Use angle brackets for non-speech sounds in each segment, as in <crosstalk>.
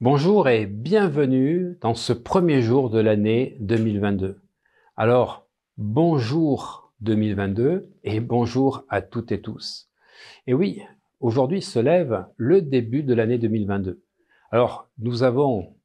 Bonjour et bienvenue dans ce premier jour de l'année 2022. Alors, bonjour 2022 et bonjour à toutes et tous. Et oui, aujourd'hui se lève le début de l'année 2022. Alors, nous avons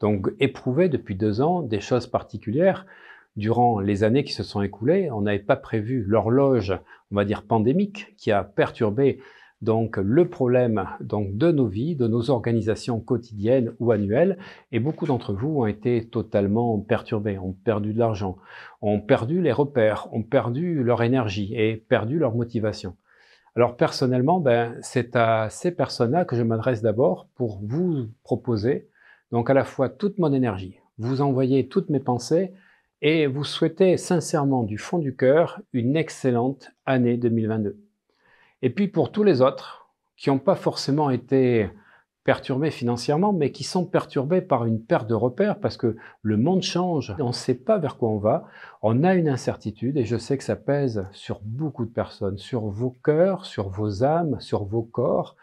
donc éprouvé depuis deux ans des choses particulières. Durant les années qui se sont écoulées, on n'avait pas prévu l'horloge, on va dire pandémique, qui a perturbé donc le problème donc, de nos vies, de nos organisations quotidiennes ou annuelles. Et beaucoup d'entre vous ont été totalement perturbés, ont perdu de l'argent, ont perdu les repères, ont perdu leur énergie et perdu leur motivation. Alors personnellement, ben, c'est à ces personnes-là que je m'adresse d'abord pour vous proposer donc à la fois toute mon énergie, vous envoyer toutes mes pensées et vous souhaiter sincèrement du fond du cœur une excellente année 2022. Et puis pour tous les autres qui n'ont pas forcément été perturbés financièrement, mais qui sont perturbés par une perte de repères parce que le monde change, on ne sait pas vers quoi on va, on a une incertitude et je sais que ça pèse sur beaucoup de personnes, sur vos cœurs, sur vos âmes, sur vos corps,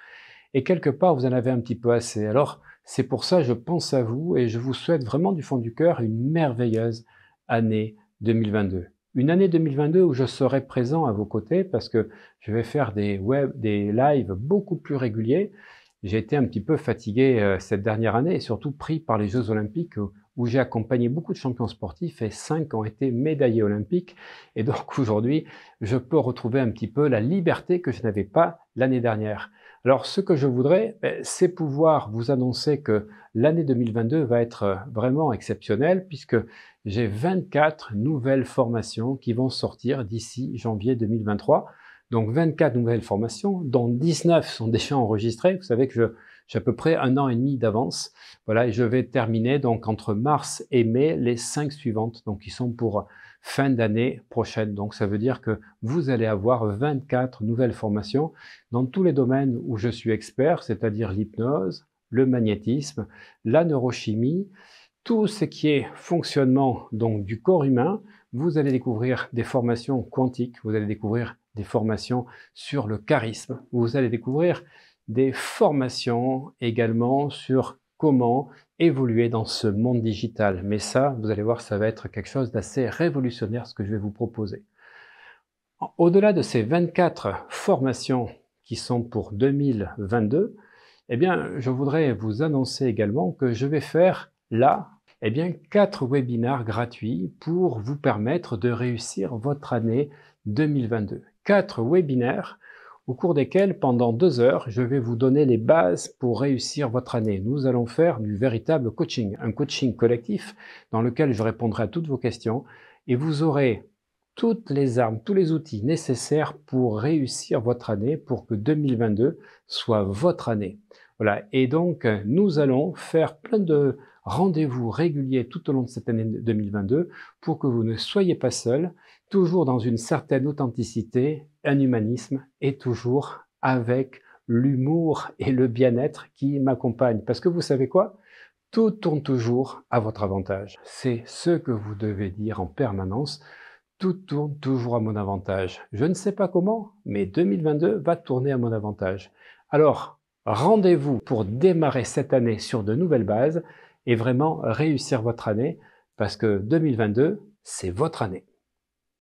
et quelque part vous en avez un petit peu assez. Alors c'est pour ça que je pense à vous et je vous souhaite vraiment du fond du cœur une merveilleuse année 2022 une année 2022 où je serai présent à vos côtés parce que je vais faire des web, des lives beaucoup plus réguliers. J'ai été un petit peu fatigué euh, cette dernière année et surtout pris par les Jeux Olympiques où j'ai accompagné beaucoup de champions sportifs et cinq ont été médaillés olympiques. Et donc <laughs> aujourd'hui, je peux retrouver un petit peu la liberté que je n'avais pas l'année dernière. Alors ce que je voudrais, ben, c'est pouvoir vous annoncer que l'année 2022 va être euh, vraiment exceptionnelle puisque j'ai 24 nouvelles formations qui vont sortir d'ici janvier 2023. Donc 24 nouvelles formations, dont 19 sont déjà enregistrées. Vous savez que je j'ai à peu près un an et demi d'avance. Voilà, et je vais terminer donc entre mars et mai les cinq suivantes, donc qui sont pour fin d'année prochaine. Donc ça veut dire que vous allez avoir 24 nouvelles formations dans tous les domaines où je suis expert, c'est-à-dire l'hypnose, le magnétisme, la neurochimie, tout ce qui est fonctionnement donc du corps humain. Vous allez découvrir des formations quantiques, vous allez découvrir des formations sur le charisme, vous allez découvrir des formations également sur comment évoluer dans ce monde digital. Mais ça, vous allez voir, ça va être quelque chose d'assez révolutionnaire ce que je vais vous proposer. Au-delà de ces 24 formations qui sont pour 2022, eh bien, je voudrais vous annoncer également que je vais faire là, eh bien, quatre webinars gratuits pour vous permettre de réussir votre année 2022. Quatre webinaires au cours desquels, pendant deux heures, je vais vous donner les bases pour réussir votre année. Nous allons faire du véritable coaching, un coaching collectif dans lequel je répondrai à toutes vos questions et vous aurez toutes les armes, tous les outils nécessaires pour réussir votre année, pour que 2022 soit votre année. Voilà, et donc nous allons faire plein de rendez-vous régulier tout au long de cette année 2022 pour que vous ne soyez pas seul, toujours dans une certaine authenticité, un humanisme et toujours avec l'humour et le bien-être qui m'accompagnent. Parce que vous savez quoi Tout tourne toujours à votre avantage. C'est ce que vous devez dire en permanence. Tout tourne toujours à mon avantage. Je ne sais pas comment, mais 2022 va tourner à mon avantage. Alors, rendez-vous pour démarrer cette année sur de nouvelles bases et vraiment réussir votre année parce que 2022, c'est votre année.